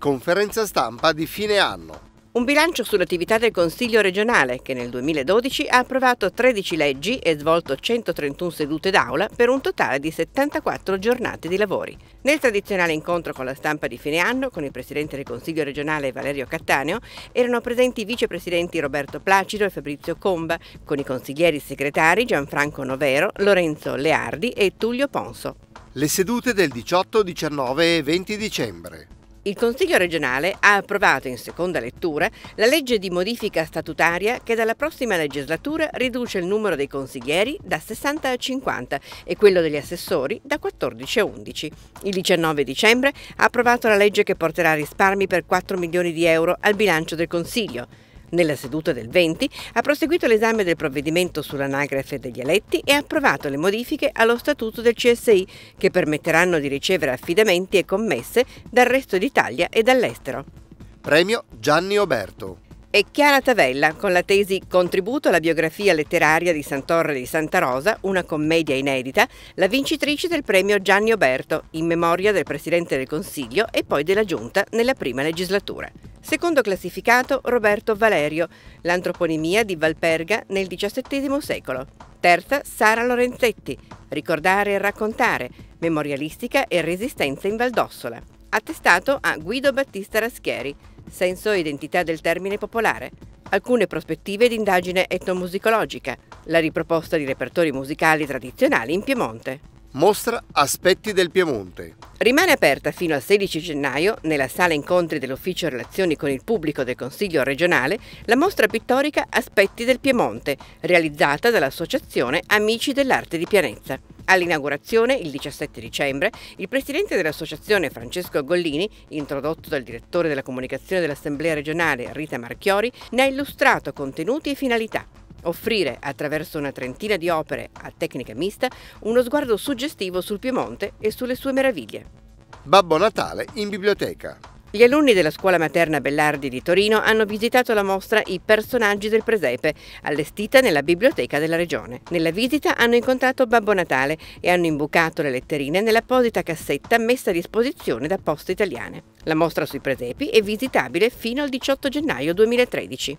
conferenza stampa di fine anno. Un bilancio sull'attività del Consiglio regionale che nel 2012 ha approvato 13 leggi e svolto 131 sedute d'aula per un totale di 74 giornate di lavori. Nel tradizionale incontro con la stampa di fine anno con il Presidente del Consiglio regionale Valerio Cattaneo erano presenti i vicepresidenti Roberto Placido e Fabrizio Comba con i consiglieri segretari Gianfranco Novero, Lorenzo Leardi e Tullio Ponso. Le sedute del 18, 19 e 20 dicembre. Il Consiglio regionale ha approvato in seconda lettura la legge di modifica statutaria che dalla prossima legislatura riduce il numero dei consiglieri da 60 a 50 e quello degli assessori da 14 a 11. Il 19 dicembre ha approvato la legge che porterà risparmi per 4 milioni di euro al bilancio del Consiglio. Nella seduta del 20 ha proseguito l'esame del provvedimento sull'anagrafe degli eletti e ha approvato le modifiche allo statuto del CSI che permetteranno di ricevere affidamenti e commesse dal resto d'Italia e dall'estero. Premio Gianni Oberto e Chiara Tavella con la tesi Contributo alla biografia letteraria di Santorre di Santa Rosa, una commedia inedita, la vincitrice del premio Gianni Oberto, in memoria del Presidente del Consiglio e poi della Giunta nella prima legislatura. Secondo classificato Roberto Valerio, l'antroponimia di Valperga nel XVII secolo. Terza Sara Lorenzetti, ricordare e raccontare, memorialistica e resistenza in Valdossola. Attestato a Guido Battista Raschieri, senso e identità del termine popolare. Alcune prospettive di indagine etnomusicologica, la riproposta di repertori musicali tradizionali in Piemonte. Mostra Aspetti del Piemonte. Rimane aperta fino al 16 gennaio, nella sala incontri dell'Ufficio Relazioni con il Pubblico del Consiglio regionale, la mostra pittorica Aspetti del Piemonte, realizzata dall'Associazione Amici dell'Arte di Pianenza. All'inaugurazione, il 17 dicembre, il presidente dell'associazione Francesco Gollini, introdotto dal direttore della comunicazione dell'Assemblea regionale Rita Marchiori, ne ha illustrato contenuti e finalità offrire, attraverso una trentina di opere a tecnica mista, uno sguardo suggestivo sul Piemonte e sulle sue meraviglie. Babbo Natale in biblioteca. Gli alunni della scuola materna Bellardi di Torino hanno visitato la mostra I personaggi del presepe, allestita nella biblioteca della regione. Nella visita hanno incontrato Babbo Natale e hanno imbucato le letterine nell'apposita cassetta messa a disposizione da Poste Italiane. La mostra sui presepi è visitabile fino al 18 gennaio 2013.